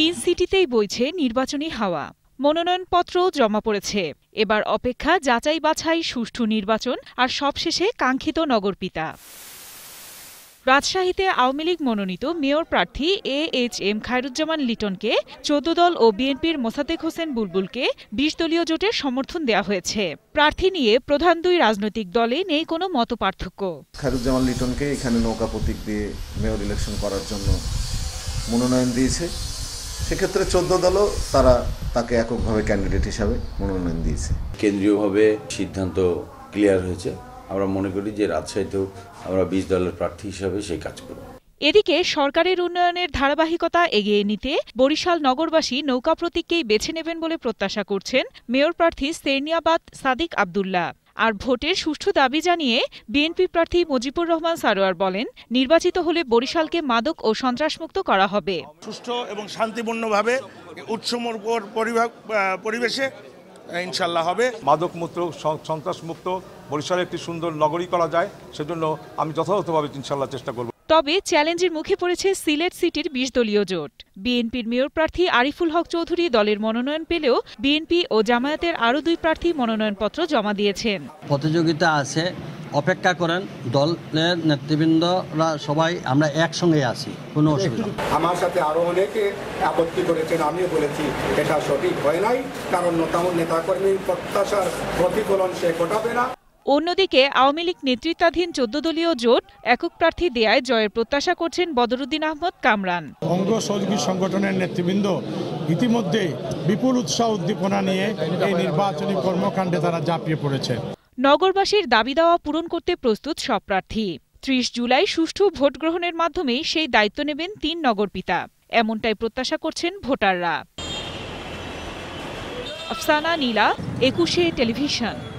তিন সিটিতেই বইছে নির্বাচনী হাওয়া মনোনয়নপত্র জমা পড়েছে এবার অপেক্ষা যাচাই বাছাই সুষ্ঠু নির্বাচন আর সবশেষে কাঙ্ক্ষিত নগরপিতা রাজশাহীতে আওয়ামী লীগ মনোনীত মেয়র প্রার্থী এ এইচ এম খায়রুজ্জামান লিটনকে চৌদ্দ দল ও বিএনপির মোসাদেক হোসেন বুলবুলকে বিশ দলীয় জোটের সমর্থন দেওয়া হয়েছে প্রার্থী নিয়ে প্রধান দুই রাজনৈতিক দলে নেই কোনো মত পার্থক্য খায়রুজ্জামান লিটনকে এখানে নৌকা প্রতীক দিয়ে মেয়র ইলেকশন করার জন্য মনোনয়ন দিয়েছে সেক্ষেত্রে চোদ্দ দলও তারা তাকে এককভাবে ক্যান্ডিডেট হিসাবে মনোনয়ন দিয়েছে কেন্দ্রীয়ভাবে সিদ্ধান্ত ক্লিয়ার হয়েছে আমরা মনে করি যে রাজশাহীতেও আমরা বিশ দলের প্রার্থী হিসাবে সেই কাজ করব এদিকে সরকারের উন্নয়নের ধারাবাহিকতা এগিয়ে নিতে বরিশাল নগরবাসী নৌকা প্রতীককেই বেছে নেবেন বলে প্রত্যাশা করছেন মেয়র প্রার্থী সেরনিয়াবাদ সাদিক আবদুল্লাহ আর ভোটের সুষ্ঠু দাবি জানিয়ে বিএনপি প্রার্থী মুজিবুর রহমান সারোয়ার বলেন নির্বাচিত হলে বরিশালকে মাদক ও সন্ত্রাসমুক্ত করা হবে সুষ্ঠু এবং শান্তিপূর্ণভাবে উৎসমর পরিবেশে ইনশাল্লাহ হবে মাদক মুক্ত সন্ত্রাস মুক্ত বরিশালে একটি সুন্দর নগরী করা যায় সেজন্য আমি যথাযথভাবে ইনশাল্লাহ চেষ্টা করব তবে চ্যালেঞ্জের মুখে পড়েছে সিলেট সিটির বিশ দলীয় জোট বিএনপির মেয়র প্রার্থী আরিফুল হক চৌধুরী দলের মনোনয়ন পেলেও বিএনপি ও জামায়াতের আরও দুই প্রার্থী মনোনয়নপত্র জমা দিয়েছেন প্রতিযোগিতা আছে অপেক্ষা করেন দলের নেতৃবৃন্দরা সবাই আমরা একসঙ্গে আছি কোনো অসুবিধা আমার সাথে আরো অনেকে আপত্তি করেছেন আমি বলেছি এটা সঠিক হয় নাই কারণ তেমন নেতাকর্মীর প্রত্যাশার প্রতিফলন সে ঘটাবে না অন্যদিকে আওয়ামী লীগ নেতৃত্বাধীন চোদ্দ দলীয় জোট একক প্রার্থী দেয়ায় জয়ের প্রত্যাশা করছেন বদরুদ্দিন আহমদ কামরান অঙ্গ সহযোগী সংগঠনের নেতৃবৃন্দ ইতিমধ্যে বিপুল উৎসাহ উদ্দীপনা নিয়ে এই নির্বাচনী কর্মকাণ্ডে তারা ঝাঁপিয়ে পড়েছে নগরবাসীর দাবি দাওয়া পূরণ করতে প্রস্তুত সব প্রার্থী ত্রিশ জুলাই সুষ্ঠু ভোট গ্রহণের মাধ্যমেই সেই দায়িত্ব নেবেন তিন নগরপিতা এমনটাই প্রত্যাশা করছেন ভোটাররা আফসানা নীলা একুশে টেলিভিশন